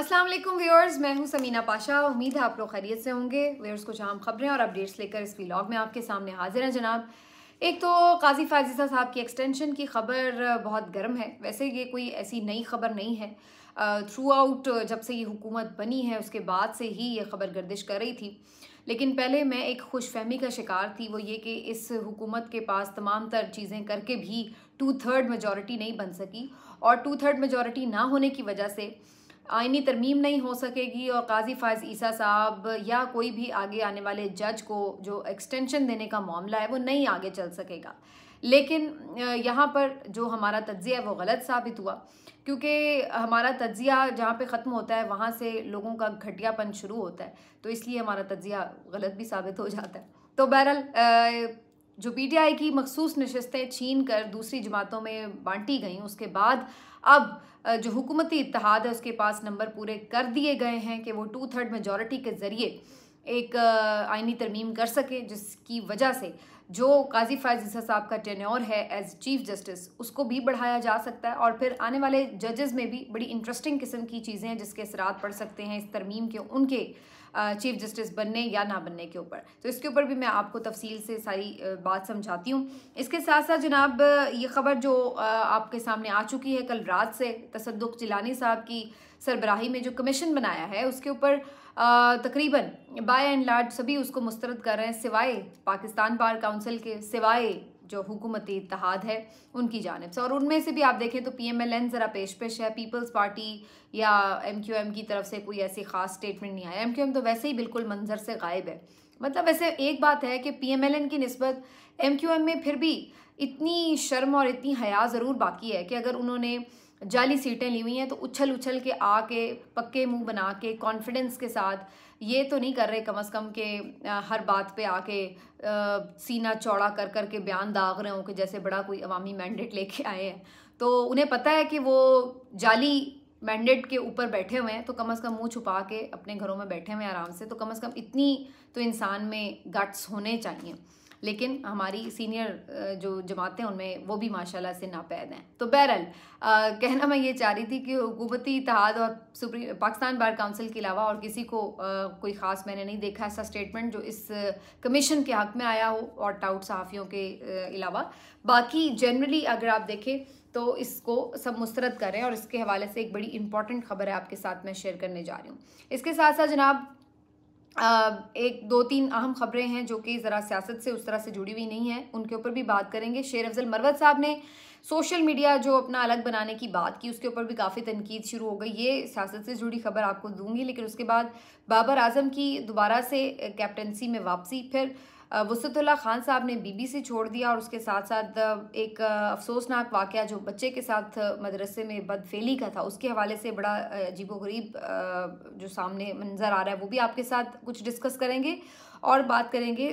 अस्सलाम वालेकुम व्यूअर्स मैं हूं समीना पाशा उम्मीद है आप लोग खैरियत से होंगे व्यूअर्स कुछ आम खबरें और अपडेट्स लेकर इस व्लॉग में आपके सामने हाजिर हैं जनाब एक तो काजी फाजिजा साहब की एक्सटेंशन की खबर बहुत गर्म है वैसे ये कोई ऐसी नई खबर नहीं है थ्रू uh, आउट जब से ये हुकूमत बनी है उसके बाद से ही ये खबर गर्दिश कर रही थी लेकिन पहले मैं एक खुश फहमी का शिकार थी वो ये कि इस हुकूमत के पास तमाम तर चीज़ें करके भी टू थर्ड मेजॉरिटी नहीं बन सकी और टू थर्ड मेजॉरिटी ना होने की वजह से आइनी तरमीम नहीं हो सकेगी और काजी फायज ईसा साहब या कोई भी आगे आने वाले जज को जो एक्सटेंशन देने का मामला है वो नहीं आगे चल सकेगा लेकिन यहाँ पर जो हमारा तज्ज़िया है वो गलत साबित हुआ क्योंकि हमारा तज्ज़िया जहाँ पे ख़त्म होता है वहाँ से लोगों का घटियापन शुरू होता है तो इसलिए हमारा तज्ज़िया गलत भी साबित हो जाता है तो बहरहाल जो पीटीआई की मखसूस नशस्तें छीन कर दूसरी जमातों में बांटी गई उसके बाद अब जो हुकूमती इतिहाद है उसके पास नंबर पूरे कर दिए गए हैं कि वो टू थर्ड मेजॉरिटी के ज़रिए एक आइनी तरमीम कर सके जिसकी वजह से जो काजी फैज साहब का टेन्योर है एज चीफ जस्टिस उसको भी बढ़ाया जा सकता है और फिर आने वाले जजेस में भी बड़ी इंटरेस्टिंग किस्म की चीज़ें हैं जिसके असरात पड़ सकते हैं इस तरमीम के उनके चीफ जस्टिस बनने या ना बनने के ऊपर तो इसके ऊपर भी मैं आपको तफसील से सारी बात समझाती हूँ इसके साथ साथ जनाब ये खबर जो आपके सामने आ चुकी है कल रात से तसदुक जिलानी साहब की सरबराही में जो कमीशन बनाया है उसके ऊपर तकरीबन बाय एंड लार्ज सभी उसको मुस्तरद कर रहे हैं सिवाय पाकिस्तान बार काउंसिल के सिवाय जो हुकूमती इतिहाद है उनकी जानब से और उनमें से भी आप देखें तो पी एम एल एन ज़रा पेश पेश है पीपल्स पार्टी या एम क्यू एम की तरफ से कोई ऐसी ख़ास स्टेटमेंट नहीं आया एम क्यू एम तो वैसे ही बिल्कुल मंजर से गायब है मतलब वैसे एक बात है कि पी एम एल एन की नस्बत एम क्यू एम में फिर भी इतनी शर्म और इतनी हया ज़रूर बाकी है कि अगर उन्होंने जाली सीटें ली हुई हैं तो उछल उछल के आके पक्के मुंह बना के कॉन्फिडेंस के साथ ये तो नहीं कर रहे कम से कम के हर बात पे आके आ, सीना चौड़ा कर कर के बयान दाग रहे हों कि जैसे बड़ा कोई अवामी मैंडेट लेके आए हैं तो उन्हें पता है कि वो जाली मैंडेट के ऊपर बैठे हुए हैं तो कम अज़ कम मुंह छुपा के अपने घरों में बैठे हुए हैं आराम से तो कम अज़ कम इतनी तो इंसान में गट्स होने चाहिए लेकिन हमारी सीनियर जो जमातें उनमें वो भी माशाल्लाह से नापैद हैं तो बहरल कहना मैं ये चाह रही थी कि हुकूमती इतिहाद और सुप्रीम पाकिस्तान बार काउंसिल के अलावा और किसी को आ, कोई ख़ास मैंने नहीं देखा ऐसा स्टेटमेंट जो इस कमीशन के हक़ में आया हो और टाउट सहाफ़ियों के अलावा बाकी जनरली अगर आप देखें तो इसको सब मुस्तरद करें और इसके हवाले से एक बड़ी इंपॉर्टेंट खबर है आपके साथ मैं शेयर करने जा रही हूँ इसके साथ साथ जनाब एक दो तीन अहम खबरें हैं जो कि ज़रा सियासत से उस तरह से जुड़ी हुई नहीं है उनके ऊपर भी बात करेंगे शेर अफजल मरवत साहब ने सोशल मीडिया जो अपना अलग बनाने की बात की उसके ऊपर भी काफ़ी तनकीद शुरू हो गई ये सियासत से जुड़ी खबर आपको दूंगी लेकिन उसके बाद बाबर आजम की दोबारा से कैप्टनसी में वापसी फिर वसतुल्ला ख़ान साहब ने बीबीसी छोड़ दिया और उसके साथ साथ एक अफसोसनाक वाक़ जो बच्चे के साथ मदरसे में बदफेली का था उसके हवाले से बड़ा अजीबोगरीब जो सामने मंजर आ रहा है वो भी आपके साथ कुछ डिस्कस करेंगे और बात करेंगे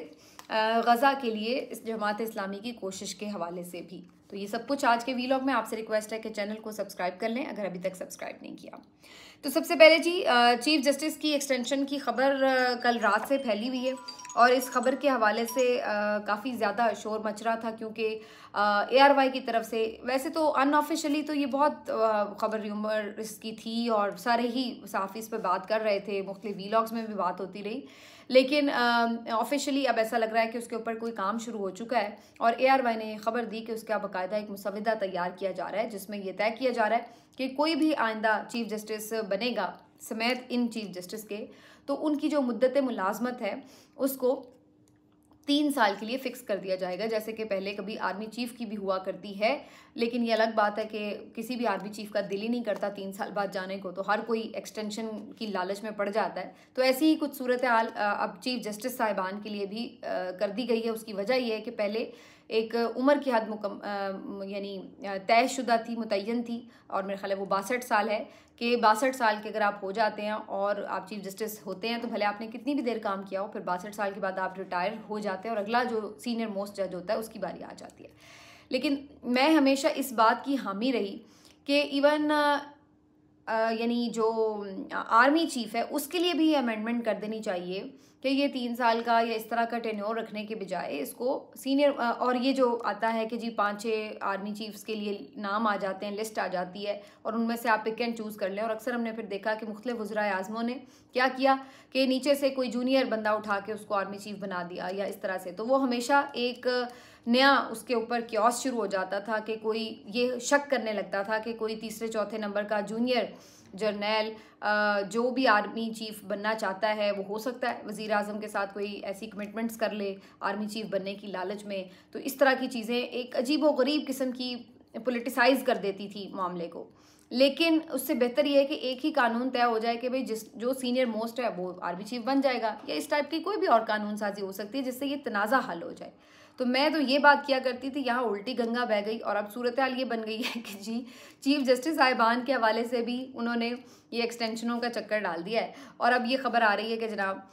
गज़ा के लिए इस जमात इस्लामी की कोशिश के हवाले से भी तो ये सब कुछ आज के वीलॉग में आपसे रिक्वेस्ट है कि चैनल को सब्सक्राइब कर लें अगर अभी तक सब्सक्राइब नहीं किया तो सबसे पहले जी चीफ जस्टिस की एक्सटेंशन की खबर कल रात से फैली हुई है और इस खबर के हवाले से काफ़ी ज़्यादा शोर मच रहा था क्योंकि ए आर वाई की तरफ से वैसे तो अनऑफिशली तो ये बहुत खबर र्यूमर इसकी थी और सारे ही साफिस इस पर बात कर रहे थे मुख्तलि वीलॉग्स में भी बात होती रही लेकिन ऑफिशियली अब ऐसा लग रहा है कि उसके ऊपर कोई काम शुरू हो चुका है और ए आर वाई ने खबर दी कि उसका बाकायदा एक मुसविदा तैयार किया जा रहा है जिसमें यह तय किया जा रहा है कि कोई भी आइंदा चीफ जस्टिस बनेगा समेत इन चीफ जस्टिस के तो उनकी जो मुद्दत मुलाजमत है उसको तीन साल के लिए फ़िक्स कर दिया जाएगा जैसे कि पहले कभी आर्मी चीफ़ की भी हुआ करती है लेकिन ये अलग बात है कि किसी भी आर्मी चीफ़ का दिल ही नहीं करता तीन साल बाद जाने को तो हर कोई एक्सटेंशन की लालच में पड़ जाता है तो ऐसी ही कुछ सूरत हाल अब चीफ़ जस्टिस साहिबान के लिए भी कर दी गई है उसकी वजह यह है कि पहले एक उम्र की हद मुकम यानी तयशुदा थी मुतन थी और मेरे ख्याल है वो बासठ साल है कि बासठ साल के अगर आप हो जाते हैं और आप चीफ जस्टिस होते हैं तो भले आपने कितनी भी देर काम किया हो फिर बासठ साल के बाद आप रिटायर हो जाते हैं और अगला जो सीनियर मोस्ट जज होता है उसकी बारी आ जाती है लेकिन मैं हमेशा इस बात की हामी रही कि इवन यानी जो आर्मी चीफ है उसके लिए भी अमेंडमेंट कर देनी चाहिए कि ये तीन साल का या इस तरह का टेन्योर रखने के बजाय इसको सीनियर और ये जो आता है कि जी पाँच छः आर्मी चीफ्स के लिए नाम आ जाते हैं लिस्ट आ जाती है और उनमें से आप पिक एंड चूज़ कर लें और अक्सर हमने फिर देखा कि मुख्तु वज्रा आज़मों ने क्या किया कि नीचे से कोई जूनियर बंदा उठा के उसको आर्मी चीफ बना दिया या इस तरह से तो वो हमेशा एक नया उसके ऊपर क्योस शुरू हो जाता था कि कोई ये शक करने लगता था कि कोई तीसरे चौथे नंबर का जूनियर जर्नैल जो भी आर्मी चीफ बनना चाहता है वो हो सकता है वज़ी अजम के साथ कोई ऐसी कमिटमेंट्स कर ले आर्मी चीफ बनने की लालच में तो इस तरह की चीज़ें एक अजीब व गरीब किस्म की पोलिटिसाइज कर देती थी मामले को लेकिन उससे बेहतर यह है कि एक ही कानून तय हो जाए कि भाई जिस जो सीनियर मोस्ट है वो आर्मी चीफ बन जाएगा या इस टाइप की कोई भी और कानून साजी हो सकती है जिससे ये तनाज़ा हल हो जाए तो मैं तो ये बात किया करती थी यहाँ उल्टी गंगा बह गई और अब सूरत हाल ये बन गई है कि जी चीफ जस्टिस साहिबान के हवाले से भी उन्होंने ये एक्सटेंशनों का चक्कर डाल दिया है और अब ये खबर आ रही है कि जनाब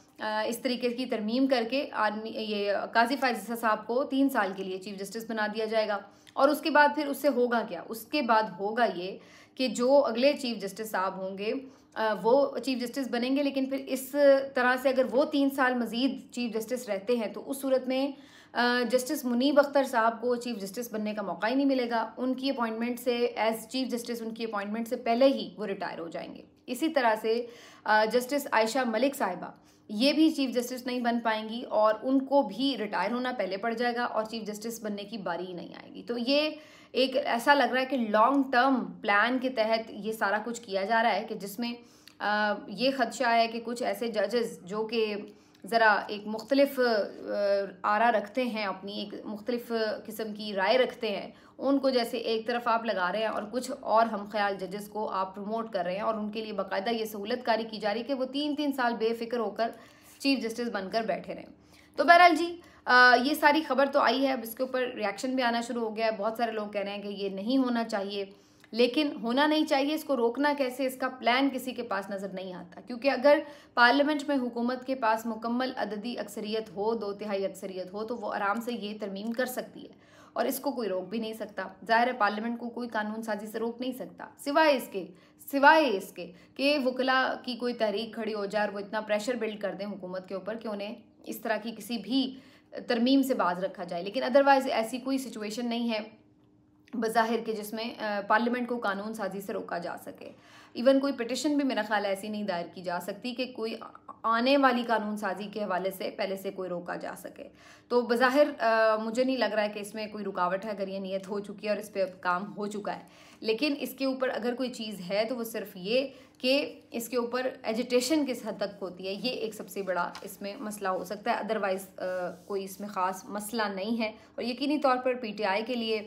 इस तरीके की तरमीम करके आर्मी ये काजी फायजा साहब को तीन साल के लिए चीफ जस्टिस बना दिया जाएगा और उसके बाद फिर उससे होगा क्या उसके बाद होगा ये कि जो अगले चीफ जस्टिस साहब होंगे वो चीफ जस्टिस बनेंगे लेकिन फिर इस तरह से अगर वो तीन साल मज़ीद चीफ जस्टिस रहते हैं तो उस सूरत में जस्टिस मुनीब अख्तर साहब को चीफ जस्टिस बनने का मौका ही नहीं मिलेगा उनकी अपॉइंटमेंट से एज चीफ जस्टिस उनकी अपॉइंटमेंट से पहले ही वो रिटायर हो जाएंगे इसी तरह से जस्टिस आयशा मलिक साहिबा ये भी चीफ जस्टिस नहीं बन पाएंगी और उनको भी रिटायर होना पहले पड़ जाएगा और चीफ जस्टिस बनने की बारी ही नहीं आएगी तो ये एक ऐसा लग रहा है कि लॉन्ग टर्म प्लान के तहत ये सारा कुछ किया जा रहा है कि जिसमें ये खदशा है कि कुछ ऐसे जजेस जो कि ज़रा एक मुख्तलिफ आरा रखते हैं अपनी एक मुख्तलिफ किस्म की राय रखते हैं उनको जैसे एक तरफ आप लगा रहे हैं और कुछ और हम ख्याल जजेस को आप प्रमोट कर रहे हैं और उनके लिए बाकायदा ये सहूलत कारी की जा रही है कि वो तीन तीन साल बेफिक्र होकर चीफ जस्टिस बनकर बैठे रहें तो बहरहाल जी आ, ये सारी खबर तो आई है अब इसके ऊपर रिएक्शन भी आना शुरू हो गया है बहुत सारे लोग कह रहे हैं कि ये नहीं होना चाहिए लेकिन होना नहीं चाहिए इसको रोकना कैसे इसका प्लान किसी के पास नज़र नहीं आता क्योंकि अगर पार्लियामेंट में हुकूमत के पास मुकम्मल अददी अक्सरियत हो दो तिहाई अक्सरियत हो तो वो आराम से ये तरमीम कर सकती है और इसको कोई रोक भी नहीं सकता ज़ाहिर है पार्लियामेंट को कोई कानून साजी से रोक नहीं सकता सिवाय इसके सिवाय इसके कि वकला की कोई तहरीक खड़ी हो जाए और वो इतना प्रेशर बिल्ड कर दें हुकूमत के ऊपर कि उन्हें इस तरह की किसी भी तरमीम से बाज रखा जाए लेकिन अदरवाइज़ ऐसी कोई सिचुएशन नहीं है बज़ाहिर के जिसमें पार्लियामेंट को कानून साजी से रोका जा सके इवन कोई पिटिशन भी मेरा ख्याल ऐसी नहीं दायर की जा सकती कि कोई आने वाली कानून साजी के हवाले से पहले से कोई रोका जा सके तो बज़ाहिर मुझे नहीं लग रहा है कि इसमें कोई रुकावट है अगर ये नीयत हो चुकी है और इस पर काम हो चुका है लेकिन इसके ऊपर अगर कोई चीज़ है तो वो सिर्फ ये कि इसके ऊपर एजिटेशन किस हद तक होती है ये एक सबसे बड़ा इसमें मसला हो सकता है अदरवाइज़ कोई इसमें ख़ास मसला नहीं है और यकीनी तौर पर पी के लिए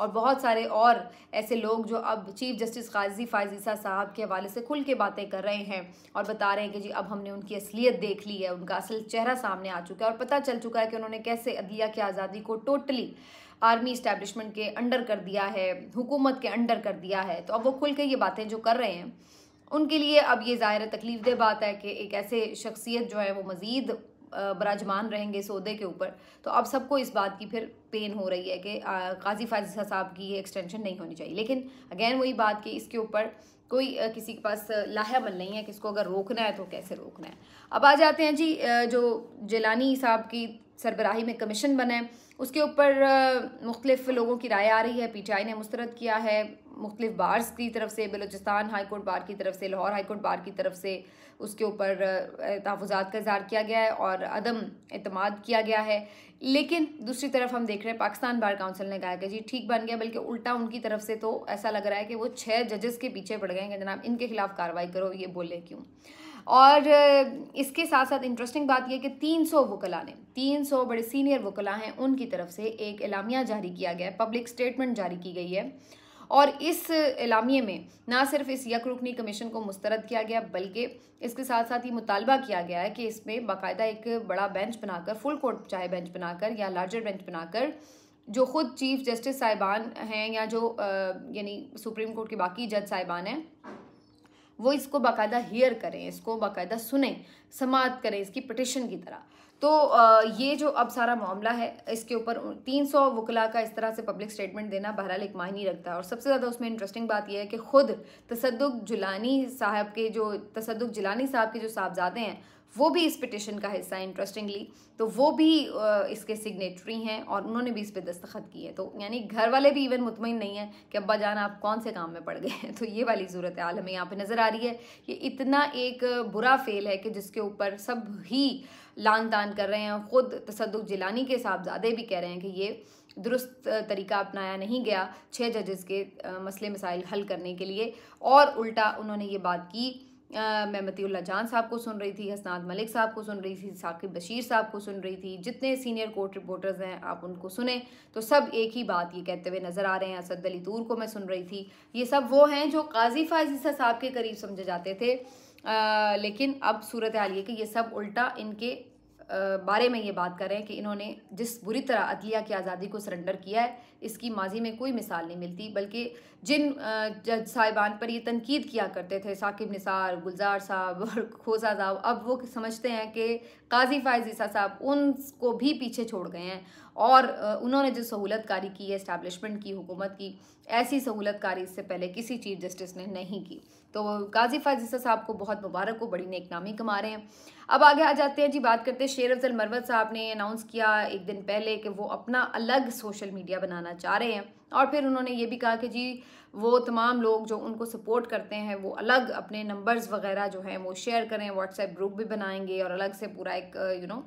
और बहुत सारे और ऐसे लोग जो अब चीफ जस्टिस गाजी फायजीसा साहब के हवाले से खुल के बातें कर रहे हैं और बता रहे हैं कि जी अब हमने उनकी असलियत देख ली है उनका असल चेहरा सामने आ चुका है और पता चल चुका है कि उन्होंने कैसे अदलिया की आज़ादी को टोटली आर्मी इस्टेब्लिशमेंट के अंडर कर दिया है हुकूमत के अंडर कर दिया है तो अब वो खुल के ये बातें जो कर रहे हैं उनके लिए अब ये ज़ाहिर तकलीफ दह बात है कि एक ऐसे शख्सियत जो है वो मज़ीद बराजमान रहेंगे सौदे के ऊपर तो अब सबको इस बात की फिर पेन हो रही है कि काजी फाजिल साहब की ये एक्सटेंशन नहीं होनी चाहिए लेकिन अगेन वही बात कि इसके ऊपर कोई किसी के पास लाहेमल नहीं है कि इसको अगर रोकना है तो कैसे रोकना है अब आ जाते हैं जी जो जेलानी साहब की सरबराही में कमीशन बना है उसके ऊपर मुख्तलिफ लोगों की राय आ रही है पी टी आई ने मुस्तरद किया है मुख्तलिफ बार्स की तरफ से बलूचिस्तान हाईकोर्ट बार की तरफ से लाहौर हाईकोर्ट बार की तरफ से उसके ऊपर तहफ़ात का इजहार किया गया है और अदम अतम किया गया है लेकिन दूसरी तरफ हम देख रहे हैं पाकिस्तान बार काउंसिल ने कहा कि जी ठीक बन गया बल्कि उल्टा उनकी तरफ से तो ऐसा लग रहा है कि वो छः जजेस के पीछे पड़ गए हैं जनाब इनके खिलाफ कार्रवाई करो ये बोले क्यों और इसके साथ साथ इंटरेस्टिंग बात यह कि 300 वकला ने 300 बड़े सीनियर वकला हैं उनकी तरफ से एक एलामिया जारी किया गया है पब्लिक स्टेटमेंट जारी की गई है और इस इलामिए में ना सिर्फ इस यक रुकनी कमीशन को मुस्तरद किया गया बल्कि इसके साथ साथ ये मुतालबा किया गया है कि इसमें बाकायदा एक बड़ा बेंच बनाकर फुल कोर्ट चाहे बेंच बनाकर या लार्जर बेंच बनाकर जो खुद चीफ जस्टिस साहिबान हैं या जो यानी सुप्रीम कोर्ट के बाकी जज साहिबान हैं वो इसको बाकायदा हियर करें इसको बाकायदा सुने समात करें इसकी पटिशन की तरह तो ये जो अब सारा मामला है इसके ऊपर 300 वकला का इस तरह से पब्लिक स्टेटमेंट देना बहरहाल एक मायने रखता है और सबसे ज़्यादा उसमें इंटरेस्टिंग बात यह है कि खुद तसदुक जुलानी साहब के जो तसदुक जुलानी साहब के जो साहबजादे हैं वो भी इस पिटिशन का हिस्सा है इंटरेस्टिंगली तो वो भी इसके सिग्नेटरी हैं और उन्होंने भी इस पर दस्तखत किए तो यानी घर वाले भी इवन मुतमिन नहीं है कि अब्बा जान आप कौन से काम में पड़ गए हैं तो ये वाली सूरत हाल हमें यहाँ पर नज़र आ रही है ये इतना एक बुरा फेल है कि जिसके ऊपर सब ही लान तान कर रहे हैं ख़ुद तसद जिलानी के साहबजादे भी कह रहे हैं कि ये दुरुस्त तरीका अपनाया नहीं गया छः जजेस के मसले मसाइल हल करने के लिए और उल्टा उन्होंने ये बात की मैं मतील्ला जान साहब को सुन रही थी हसनाद मलिक साहब को सुन रही थी साकिब बशीर साहब को सुन रही थी जितने सीनियर कोर्ट रिपोर्टर्स हैं आप उनको सुने तो सब एक ही बात ये कहते हुए नज़र आ रहे हैं असद अली तूर को मैं सुन रही थी ये सब वो हैं जो काजी फाजिसा साहब के करीब समझे जाते थे आ, लेकिन अब सूरत हाल ये कि ये सब उल्टा इनके बारे में ये बात कर रहे हैं कि इन्होंने जिस बुरी तरह अदलिया की आज़ादी को सरेंडर किया है इसकी माजी में कोई मिसाल नहीं मिलती बल्कि जिन जज साहिबान पर ये तनकीद किया करते थे साकिब निसार गुलजार साहब और खोजा साहब अब वो समझते हैं कि काजी फायज ईसा साहब उनको भी पीछे छोड़ गए हैं और उन्होंने जो सहूलत कारी की है इस्टेब्लिशमेंट की हुकूमत की ऐसी सहूलत कारी इससे पहले किसी चीफ जस्टिस ने नहीं की तो काजी फायज ईसा साहब को बहुत मुबारक हो बड़ी नेकनामी कमा रहे हैं अब आगे आ जाते हैं जी बात करते हैं शेर अफजल मरवत साहब ने अनाउंस किया एक दिन पहले कि वो अपना अलग सोशल मीडिया बनाना चाह रहे हैं और फिर उन्होंने ये भी कहा कि जी वो तमाम लोग जो उनको सपोर्ट करते हैं वो अलग अपने नंबर्स वगैरह जो हैं वो शेयर करें व्हाट्सएप ग्रुप भी बनाएंगे और अलग से पूरा एक यू नो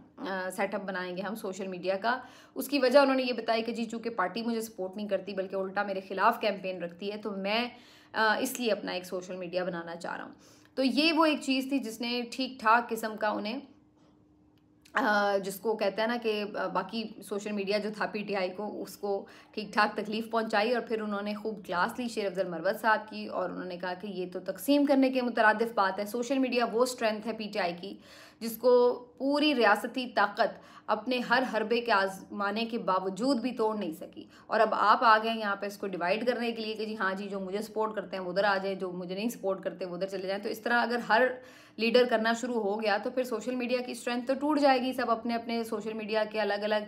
सेटअप बनाएंगे हम सोशल मीडिया का उसकी वजह उन्होंने ये बताई कि जी चूँकि पार्टी मुझे सपोर्ट नहीं करती बल्कि उल्टा मेरे ख़िलाफ़ कैंपेन रखती है तो मैं इसलिए अपना एक सोशल मीडिया बनाना चाह रहा हूँ तो ये वो एक चीज़ थी जिसने ठीक ठाक किस्म का उन्हें जिसको कहते हैं ना कि बाकी सोशल मीडिया जो था पीटीआई को उसको ठीक ठाक तकलीफ़ पहुंचाई और फिर उन्होंने खूब क्लास ली शेर अफजल मरवत साहब की और उन्होंने कहा कि ये तो तकसीम करने के मुतरद बात है सोशल मीडिया वो स्ट्रेंथ है पीटीआई की जिसको पूरी रियासती ताकत अपने हर हरबे के आजमाने के बावजूद भी तोड़ नहीं सकी और अब आप आ गए यहाँ पर इसको डिवाइड करने के लिए कि जी हाँ जी जो मुझे सपोर्ट करते हैं उधर आ जाए जो मुझे नहीं सपोर्ट करते उधर चले जाएँ तो इस तरह अगर हर लीडर करना शुरू हो गया तो फिर सोशल मीडिया की स्ट्रेंथ तो टूट जाएगी सब अपने अपने सोशल मीडिया के अलग अलग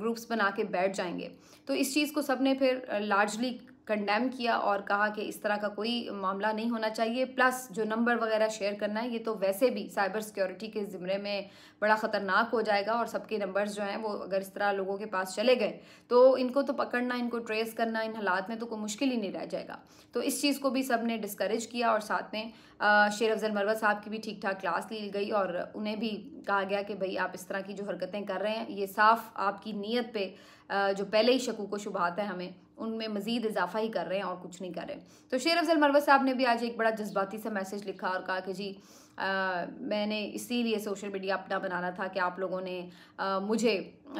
ग्रुप्स बना के बैठ जाएंगे तो इस चीज़ को सब ने फिर लार्जली कंडेम किया और कहा कि इस तरह का कोई मामला नहीं होना चाहिए प्लस जो नंबर वगैरह शेयर करना है ये तो वैसे भी साइबर सिक्योरिटी के ज़िमरे में बड़ा ख़तरनाक हो जाएगा और सबके नंबर्स जो हैं वो अगर इस तरह लोगों के पास चले गए तो इनको तो पकड़ना इनको ट्रेस करना इन हालात में तो कोई मुश्किल ही नहीं रह जाएगा तो इस चीज़ को भी सब ने डिस्करेज किया और साथ में शेर अफजल मरवा साहब की भी ठीक ठाक क्लास ली गई और उन्हें भी कहा गया कि भाई आप इस तरह की जो हरकतें कर रहे हैं ये साफ आपकी नीयत पे जो पहले ही शकू को शुभात है हमें उनमें मज़ीद इजाफा ही कर रहे हैं और कुछ नहीं कर रहे तो शेर अफजल मरवा साहब ने भी आज एक बड़ा जज्बाती सा मैसेज लिखा और कहा कि जी आ, मैंने इसीलिए सोशल मीडिया अपना बनाना था कि आप लोगों ने आ, मुझे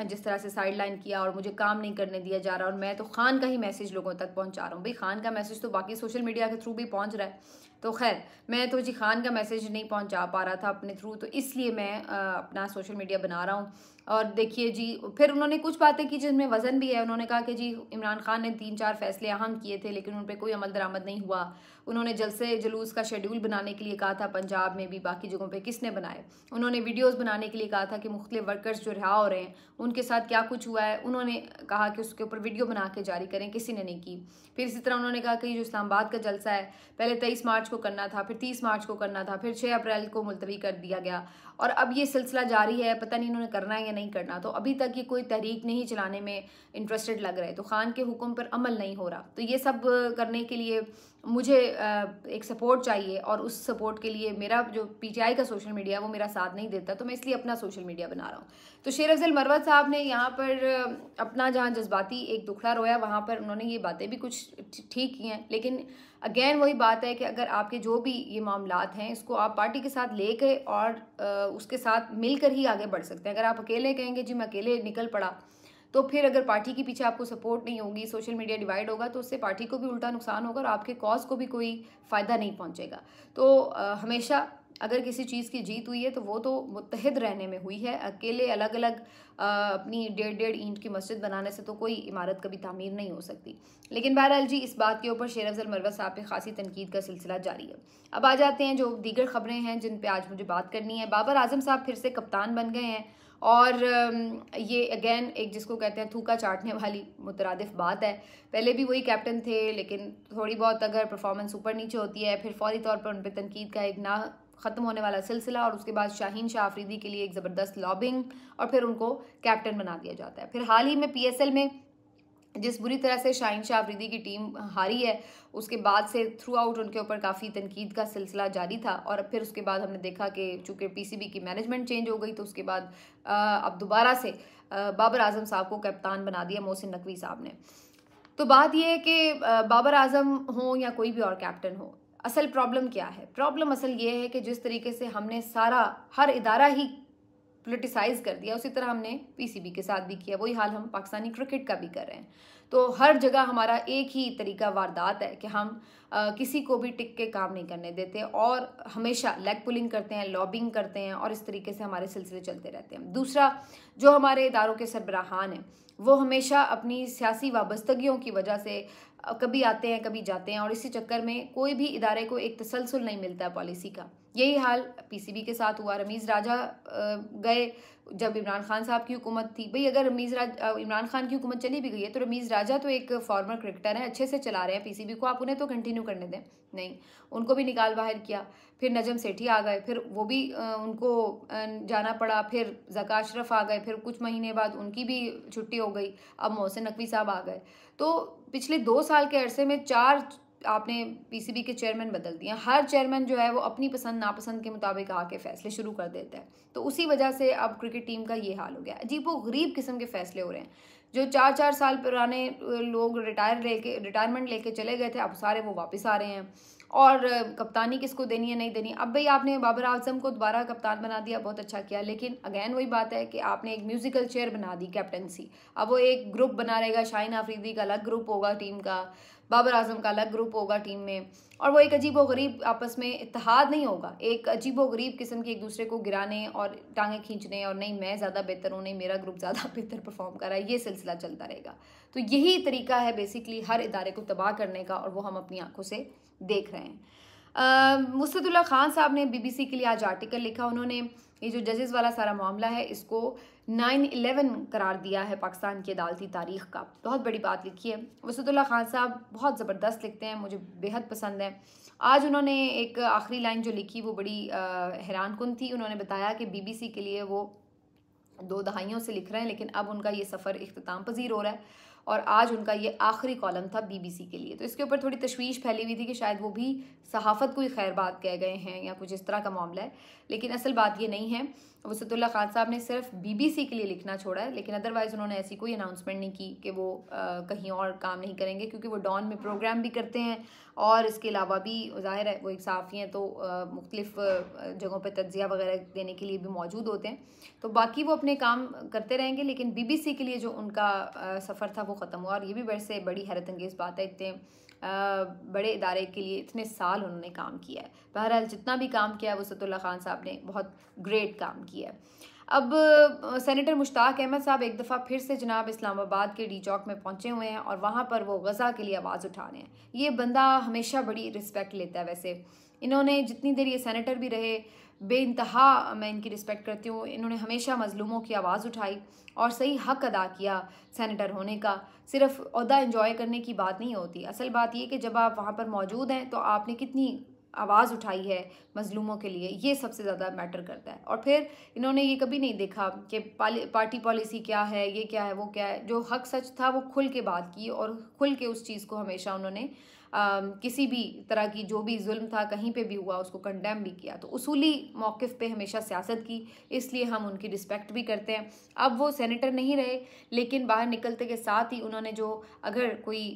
जिस तरह से साइड लाइन किया और मुझे काम नहीं करने दिया जा रहा और मैं तो खान का ही मैसेज लोगों तक पहुंचा रहा हूँ भाई खान का मैसेज तो बाकी सोशल मीडिया के थ्रू भी पहुंच रहा है तो खैर मैं तो जी खान का मैसेज नहीं पहुंचा पा रहा था अपने थ्रू तो इसलिए मैं आ, अपना सोशल मीडिया बना रहा हूँ और देखिए जी फिर उन्होंने कुछ बातें की जिनमें वज़न भी है उन्होंने कहा कि जी इमरान खान ने तीन चार फैसले अहम किए थे लेकिन उन पर कोई अमल दरामद नहीं हुआ उन्होंने जलसे जलूस का शेड्यूल बनाने के लिए कहा था पंजाब में भी बाकी जगहों पर किसने बनाए उन्होंने वीडियोज़ बनाने के लिए कहा था कि मुख्तलि वर्कर्स जो रिहा हो रहे हैं उनके साथ क्या कुछ हुआ है उन्होंने कहा कि उसके ऊपर वीडियो बना के जारी करें किसी ने नहीं की फिर इसी तरह उन्होंने कहा कि जो इस्लामाबाद का जलसा है पहले तेईस मार्च को करना था फिर तीस मार्च को करना था फिर छः अप्रैल को मुलतवी कर दिया गया और अब ये सिलसिला जारी है पता नहीं इन्होंने करना है या नहीं करना तो अभी तक ये कोई तहरीक नहीं चलाने में इंटरेस्टेड लग रहे तो खान के हुक्म पर अमल नहीं हो रहा तो ये सब करने के लिए मुझे एक सपोर्ट चाहिए और उस सपोर्ट के लिए मेरा जो पीटीआई का सोशल मीडिया वो मेरा साथ नहीं देता तो मैं इसलिए अपना सोशल मीडिया बना रहा हूँ तो शेर अफजल मरवत साहब ने यहाँ पर अपना जहाँ जज्बाती एक दुखड़ा रोया वहाँ पर उन्होंने ये बातें भी कुछ ठीक की हैं लेकिन अगेन वही बात है कि अगर आपके जो भी ये मामला हैं इसको आप पार्टी के साथ ले कर और उसके साथ मिलकर ही आगे बढ़ सकते हैं अगर आप अकेले कहेंगे जी मैं अकेले निकल पड़ा तो फिर अगर पार्टी के पीछे आपको सपोर्ट नहीं होगी सोशल मीडिया डिवाइड होगा तो उससे पार्टी को भी उल्टा नुकसान होगा और आपके कॉज को भी कोई फ़ायदा नहीं पहुँचेगा तो आ, हमेशा अगर किसी चीज़ की जीत हुई है तो वो तो मुतहद रहने में हुई है अकेले अलग अलग आ, अपनी डेढ़ डेढ़ ईंट की मस्जिद बनाने से तो कोई इमारत कभी तामीर नहीं हो सकती लेकिन बहरहाल जी इस बात के ऊपर शेर अफजल मरवा साहब पे खासी तनकीद का सिलसिला जारी है अब आ जाते हैं जो दीगर खबरें हैं जिन पर आज मुझे बात करनी है बाबर आजम साहब फिर से कप्तान बन गए हैं और ये अगेन एक जिसको कहते हैं थूका चाटने वाली मुतरदफ बात है पहले भी वही कैप्टन थे लेकिन थोड़ी बहुत अगर परफॉर्मेंस ऊपर नीचे होती है फिर फौरी तौर पर उन पर तनकीद का एक ना ख़त्म होने वाला सिलसिला और उसके बाद शाहीन शाह आफरीदी के लिए एक ज़बरदस्त लॉबिंग और फिर उनको कैप्टन बना दिया जाता है फिर हाल ही में पी में जिस बुरी तरह से शाहिन शाह अफरीदी की टीम हारी है उसके बाद से थ्रू आउट उनके ऊपर काफ़ी तनकीद का सिलसिला जारी था और फिर उसके बाद हमने देखा कि चूँकि पीसीबी की मैनेजमेंट चेंज हो गई तो उसके बाद अब दोबारा से बाबर आजम साहब को कप्तान बना दिया मोहसिन नकवी साहब ने तो बात यह है कि बाबर आजम हो या कोई भी और कैप्टन हो असल प्रॉब्लम क्या है प्रॉब्लम असल ये है कि जिस तरीके से हमने सारा हर इदारा ही पोलिटिसाइज कर दिया उसी तरह हमने पीसीबी के साथ भी किया वही हाल हम पाकिस्तानी क्रिकेट का भी कर रहे हैं तो हर जगह हमारा एक ही तरीका वारदात है कि हम आ, किसी को भी टिक के काम नहीं करने देते और हमेशा लेग पुलिंग करते हैं लॉबिंग करते हैं और इस तरीके से हमारे सिलसिले चलते रहते हैं दूसरा जो हमारे इदारों के सरबराहान हैं वो हमेशा अपनी सियासी वाबस्तगियों की वजह से कभी आते हैं कभी जाते हैं और इसी चक्कर में कोई भी इदारे को एक तसलसल नहीं मिलता है पॉलिसी का यही हाल पीसीबी के साथ हुआ रमीज़ राजा गए जब इमरान खान साहब की हुकूमत थी भाई अगर रमीज़ राज इमरान खान की हुकूमत चली भी गई है तो रमीज़ राजा तो एक फॉर्मर क्रिकेटर हैं अच्छे से चला रहे हैं पीसीबी को आप उन्हें तो कंटिन्यू करने दें नहीं उनको भी निकाल बाहर किया फिर नजम सेठी आ गए फिर वो भी उनको जाना पड़ा फिर जका अशरफ आ गए फिर कुछ महीने बाद उनकी भी छुट्टी हो गई अब मोहसिन नकवी साहब आ गए तो पिछले दो साल के अरसे में चार आपने पीसीबी के चेयरमैन बदल दिए हर चेयरमैन जो है वो अपनी पसंद नापसंद के मुताबिक आके फैसले शुरू कर देता है तो उसी वजह से अब क्रिकेट टीम का ये हाल हो गया अजीब वो गरीब किस्म के फैसले हो रहे हैं जो चार चार साल पुराने लोग रिटायर लेके रिटायरमेंट लेके चले गए थे अब सारे वो वापस आ रहे हैं और कप्तानी किसको देनी है नहीं देनी अब भाई आपने बाबर आजम को दोबारा कप्तान बना दिया बहुत अच्छा किया लेकिन अगेन वही बात है कि आपने एक म्यूज़िकल चेयर बना दी कैप्टनसी अब वो एक ग्रुप बना रहेगा शाहिन आफरीदी का अलग ग्रुप होगा टीम का बाबर आजम का अलग ग्रुप होगा टीम में और वो एक अजीब व गरीब आपस में इतिहाद नहीं होगा एक अजीब व गरीब किस्म के एक दूसरे को गिराने और टांगे खींचने और नहीं मैं ज़्यादा बेहतर हूँ नहीं मेरा ग्रुप ज़्यादा बेहतर परफॉर्म कर रहा है ये सिलसिला चलता रहेगा तो यही तरीका है बेसिकली हर इदारे को तबाह करने का और वो हम अपनी आंखों से देख रहे हैं मुस्तुल्ला खान साहब ने बीबीसी के लिए आज आर्टिकल लिखा उन्होंने ये जो जजेस वाला सारा मामला है इसको नाइन इलेवन करार दिया है पाकिस्तान की अदालती तारीख का बहुत बड़ी बात लिखी है वसतुल्ला खान साहब बहुत ज़बरदस्त लिखते हैं मुझे बेहद पसंद है आज उन्होंने एक आखिरी लाइन जो लिखी वो बड़ी हैरान कन थी उन्होंने बताया कि बीबीसी के लिए वो दो दहाइयों से लिख रहे हैं लेकिन अब उनका ये सफ़र अख्ताम पजीर हो रहा है और आज उनका ये आखिरी कॉलम था बीबीसी के लिए तो इसके ऊपर थोड़ी तशवीश फैली हुई थी कि शायद वो भी सहाफ़त को ही खैर बात कह गए हैं या कुछ इस तरह का मामला है लेकिन असल बात ये नहीं है वसतुल्ला खान साहब ने सिर्फ बीबीसी के लिए लिखना छोड़ा है लेकिन अदरवाइज़ उन्होंने ऐसी कोई अनाउंसमेंट नहीं की कि वो आ, कहीं और काम नहीं करेंगे क्योंकि वो डॉन में प्रोग्राम भी करते हैं और इसके अलावा भी ज़ाहिर है वो एक साफ़ी हैं तो मुख्तलिफ़ जगहों पर तज्जिया वगैरह देने के लिए भी मौजूद होते हैं तो बाकी वो अपने काम करते रहेंगे लेकिन बीबीसी के लिए जो उनका सफ़र था वो वो ख़त्म हुआ और ये भी बड़े से बड़ी हैरत अंगेज़ बात है इतने बड़े इदारे के लिए इतने साल उन्होंने काम किया है बहरहाल जितना भी काम किया है वो सतुल्ला खान साहब ने बहुत ग्रेट काम किया है अब सेनेटर मुश्ताक अहमद साहब एक दफ़ा फिर से जनाब इस्लामाबाद के डी चौक में पहुंचे हुए हैं और वहाँ पर वो गज़ा के लिए आवाज़ उठा रहे हैं ये बंदा हमेशा बड़ी रिस्पेक्ट लेता है वैसे इन्होंने जितनी देर ये सेनेटर भी रहे बे इंतहा मैं इनकी रिस्पेक्ट करती हूँ इन्होंने हमेशा मज़लूमों की आवाज़ उठाई और सही हक अदा किया सेनेटर होने का सिर्फ अहदा इन्जॉय करने की बात नहीं होती असल बात यह कि जब आप वहाँ पर मौजूद हैं तो आपने कितनी आवाज़ उठाई है मज़लूमों के लिए ये सबसे ज़्यादा मैटर करता है और फिर इन्होंने ये कभी नहीं देखा कि पार्टी पॉलिसी क्या है ये क्या है वो क्या है जो हक सच था वो खुल के बात की और खुल के उस चीज़ को हमेशा उन्होंने किसी भी तरह की जो भी जुल्म था कहीं पे भी हुआ उसको कंडेम भी किया तो उसूली मौक़ पे हमेशा सियासत की इसलिए हम उनकी रिस्पेक्ट भी करते हैं अब वो सेनेटर नहीं रहे लेकिन बाहर निकलते के साथ ही उन्होंने जो अगर कोई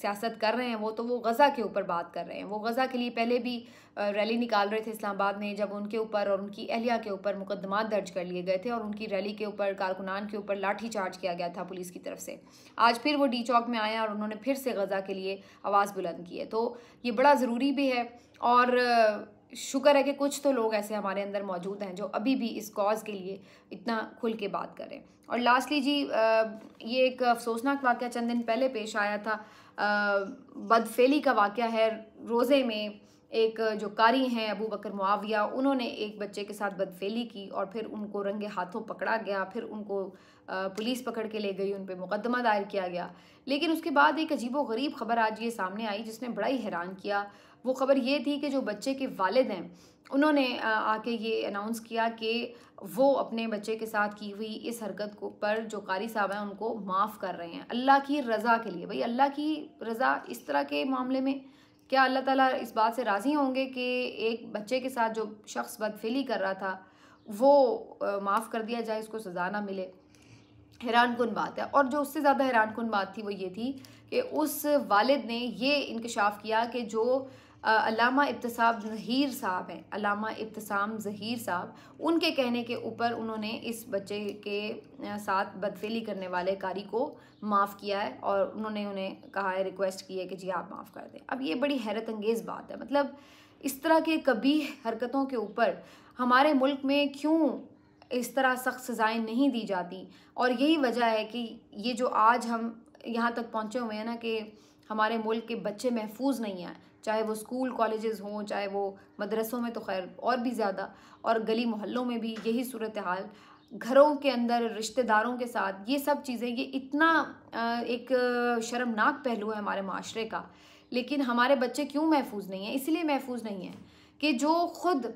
सियासत कर रहे हैं वो तो वो गज़ा के ऊपर बात कर रहे हैं वो गज़ा के लिए पहले भी रैली निकाल रहे थे इस्लामाबाद में जब उनके ऊपर और उनकी अहलिया के ऊपर मुकदमा दर्ज कर लिए गए थे और उनकी रैली के ऊपर कारकुनान के ऊपर लाठी चार्ज किया गया था पुलिस की तरफ से आज फिर वो डी चौक में आए और उन्होंने फिर से गज़ा के लिए आवाज़ बुलंद की है तो ये बड़ा ज़रूरी भी है और शुक्र है कि कुछ तो लोग ऐसे हमारे अंदर मौजूद हैं जो अभी भी इस कॉज के लिए इतना खुल के बात करें और लास्टली जी ये एक अफसोसनाक वाक्य चंद दिन पहले पेश आया था बदफेली का वाक़ है रोज़े में एक जो कारी हैं अबू बकर मुआविया उन्होंने एक बच्चे के साथ बदफेली की और फिर उनको रंगे हाथों पकड़ा गया फिर उनको पुलिस पकड़ के ले गई उन पर मुकदमा दायर किया गया लेकिन उसके बाद एक अजीब व गरीब खबर आज ये सामने आई जिसने बड़ा ही हैरान किया वो खबर ये थी कि जो बच्चे के वालद हैं उन्होंने आके ये अनाउंस किया कि वो अपने बच्चे के साथ की हुई इस हरकत को पर जो कारी साहब हैं उनको माफ़ कर रहे हैं अल्लाह की रज़ा के लिए भाई अल्लाह की रज़ा इस तरह के मामले में क्या अल्लाह ताला इस बात से राज़ी होंगे कि एक बच्चे के साथ जो शख्स बदफिली कर रहा था वो माफ़ कर दिया जाए उसको सज़ा ना मिले हैरान कन बात है और जो उससे ज़्यादा हैरान कन बात थी वो ये थी कि उस वालिद ने ये इंकशाफ किया कि जो अलामा इब्तसाम ज़हीर साहब हैं अलामा इब्तसाम ज़हीर साहब उनके कहने के ऊपर उन्होंने इस बच्चे के साथ बदफेली करने वाले कारी को माफ़ किया है और उन्होंने उन्हें कहा है रिक्वेस्ट की है कि जी आप माफ़ कर दें अब ये बड़ी हैरत अंगेज़ बात है मतलब इस तरह के कभी हरकतों के ऊपर हमारे मुल्क में क्यों इस तरह सख्त सज़ाएँ नहीं दी जाती और यही वजह है कि ये जो आज हम यहाँ तक पहुँचे हुए हैं ना कि हमारे मुल्क के बच्चे महफूज नहीं हैं चाहे वो स्कूल कॉलेजेस हों चाहे वो मदरसों में तो खैर और भी ज़्यादा और गली मोहल्लों में भी यही सूरत हाल घरों के अंदर रिश्तेदारों के साथ ये सब चीज़ें ये इतना एक शर्मनाक पहलू है हमारे माशरे का लेकिन हमारे बच्चे क्यों महफूज नहीं हैं इसलिए महफूज नहीं हैं कि जो ख़ुद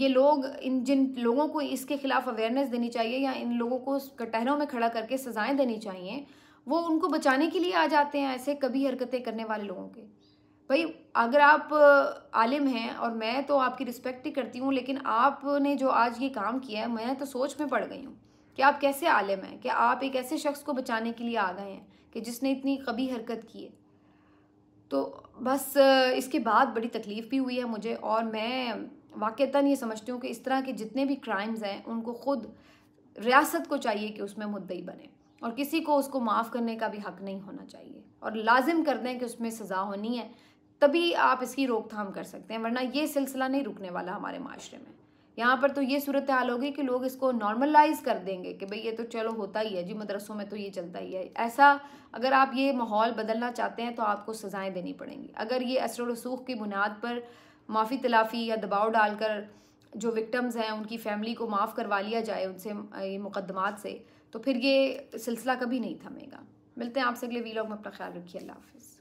ये लोग इन जिन लोगों को इसके ख़िलाफ़ अवेयरनेस देनी चाहिए या इन लोगों को कटहरों में खड़ा करके सज़ाएं देनी चाहिए वो उनको बचाने के लिए आ जाते हैं ऐसे कभी हरकतें करने वाले लोगों के भाई अगर आप आलिम हैं और मैं तो आपकी रिस्पेक्ट ही करती हूँ लेकिन आपने जो आज ये काम किया है मैं तो सोच में पड़ गई हूँ कि आप कैसे आलिम हैं कि आप एक ऐसे शख्स को बचाने के लिए आ गए हैं कि जिसने इतनी कभी हरकत की है तो बस इसके बाद बड़ी तकलीफ़ भी हुई है मुझे और मैं वाक़ता ये समझती हूँ कि इस तरह के जितने भी क्राइम्स हैं उनको ख़ुद रियासत को चाहिए कि उसमें मुद्दई बने और किसी को उसको माफ़ करने का भी हक नहीं होना चाहिए और लाजिम कर दें कि उसमें सज़ा होनी है तभी आप इसकी रोकथाम कर सकते हैं वरना ये सिलसिला नहीं रुकने वाला हमारे माशरे में यहाँ पर तो ये सूरत हाल होगी कि लोग इसको नॉर्मलाइज कर देंगे कि भाई ये तो चलो होता ही है जी मदरसों में तो ये चलता ही है ऐसा अगर आप ये माहौल बदलना चाहते हैं तो आपको सज़ाएं देनी पड़ेंगी अगर ये असर रसूख की बुनियाद पर माफ़ी तलाफ़ी या दबाव डालकर जो विक्टम्स हैं उनकी फैमिली को माफ़ करवा लिया जाए उनसे ये मुकदमात से तो फिर ये सिलसिला कभी नहीं थमेगा मिलते हैं आपसे अगले वीलॉग में अपना ख्याल रखिए अल्लाह हाफिज़